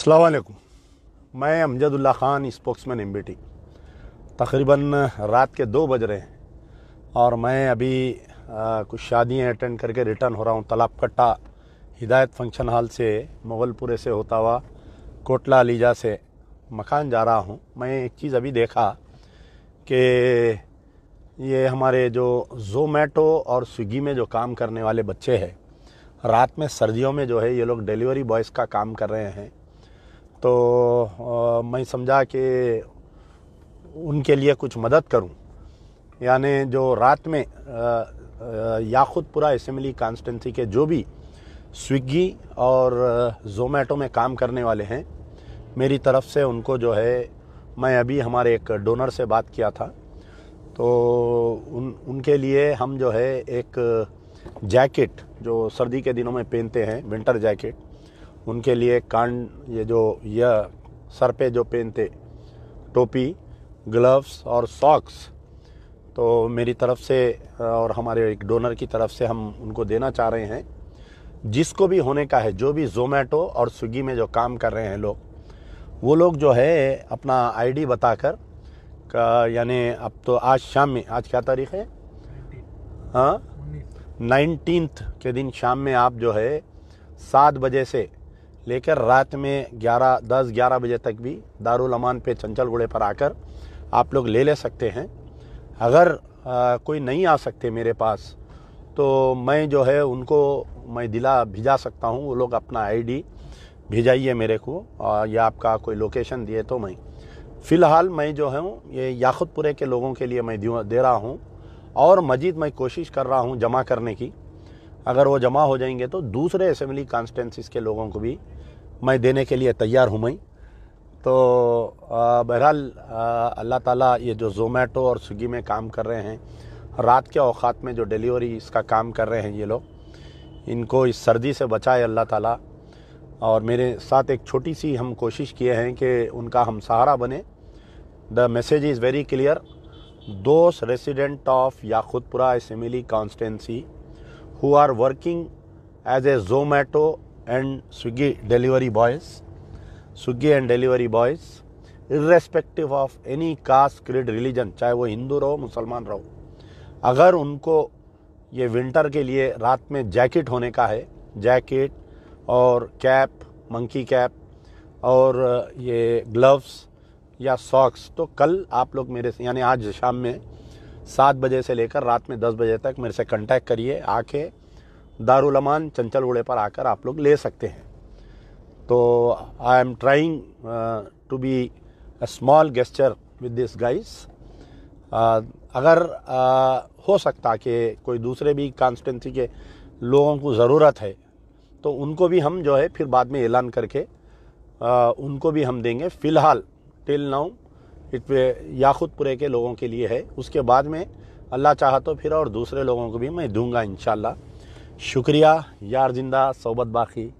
अलैक्म मैं Amjadullah Khan spokesman M B तकरीबन रात के दो बज रहे हैं और मैं अभी आ, कुछ शादियां अटेंड करके रिटर्न हो रहा हूँ तालाब कट्टा हिदायत फंक्शन हॉल से मोगलपुरे से होता हुआ कोटला लीजा से मकान जा रहा हूँ मैं एक चीज़ अभी देखा कि ये हमारे जो जोमेटो और स्विगी में जो काम करने वाले बच्चे हैं रात में सर्दियों में जो है ये लोग डिलीवरी बॉयज़ का काम कर रहे हैं तो आ, मैं समझा कि उनके लिए कुछ मदद करूं यानी जो रात में याखुदपुरा इसम्बली कॉन्स्टेंसी के जो भी स्विगी और जोमेटो में काम करने वाले हैं मेरी तरफ से उनको जो है मैं अभी हमारे एक डोनर से बात किया था तो उन उनके लिए हम जो है एक जैकेट जो सर्दी के दिनों में पहनते हैं विंटर जैकेट उनके लिए कांड ये जो यह सर पे जो पहनते टोपी ग्लव्स और सॉक्स तो मेरी तरफ से और हमारे एक डोनर की तरफ से हम उनको देना चाह रहे हैं जिसको भी होने का है जो भी जोमेटो और स्विगी में जो काम कर रहे हैं लोग वो लोग जो है अपना आईडी बताकर यानी अब तो आज शाम में आज क्या तारीख है हाँ नाइनटीन के दिन शाम में आप जो है सात बजे से लेकर रात में 11 10 11 बजे तक भी दारुल अमान पे चंचल घोड़े पर आकर आप लोग ले ले सकते हैं अगर आ, कोई नहीं आ सकते मेरे पास तो मैं जो है उनको मैं दिला भिजा सकता हूँ वो लोग अपना आईडी भिजाइए मेरे को और या आपका कोई लोकेशन दिए तो मैं फ़िलहाल मैं जो हूँ ये याखुदपुरे के लोगों के लिए मैं दे रहा हूँ और मजीद मैं कोशिश कर रहा हूँ जमा करने की अगर वो जमा हो जाएंगे तो दूसरे असम्बली कॉन्स्टेंसीज के लोगों को भी मैं देने के लिए तैयार हूँ मैं तो बहरहाल अल्लाह ताला ये जो जोमेटो और स्विगी में काम कर रहे हैं रात के अवकात में जो डिलीवरी इसका काम कर रहे हैं ये लोग इनको इस सर्दी से बचाए अल्लाह ताला और मेरे साथ एक छोटी सी हम कोशिश किए हैं कि उनका हम सहारा बने the message is very clear दोस्त रेसिडेंट ऑफ याखुदपुरा इसमिली constituency who are working as a Zomato and Swiggy delivery boys, Swiggy and delivery boys, irrespective of any caste, creed, religion, चाहे वो हिंदू रहो मुसलमान रहो अगर उनको ये विंटर के लिए रात में जैकेट होने का है जैकेट और कैप मंकी कैप और ये ग्लव्स या सॉक्स तो कल आप लोग मेरे यानी आज शाम में सात बजे से लेकर रात में दस बजे तक मेरे से कंटैक्ट करिए आके दारुलमान चंचल उड़े पर आकर आप लोग ले सकते हैं तो I am trying to be a small gesture with this guys अगर uh, हो सकता कि कोई दूसरे भी कॉन्स्टेंसी के लोगों को ज़रूरत है तो उनको भी हम जो है फिर बाद में ऐलान करके uh, उनको भी हम देंगे फ़िलहाल टिल नाउ याखुदपुरे के लोगों के लिए है उसके बाद में अल्लाह चाहा तो फिर और दूसरे लोगों को भी मैं दूंगा इन शुक्रिया यार जिंदा सोबत बाकी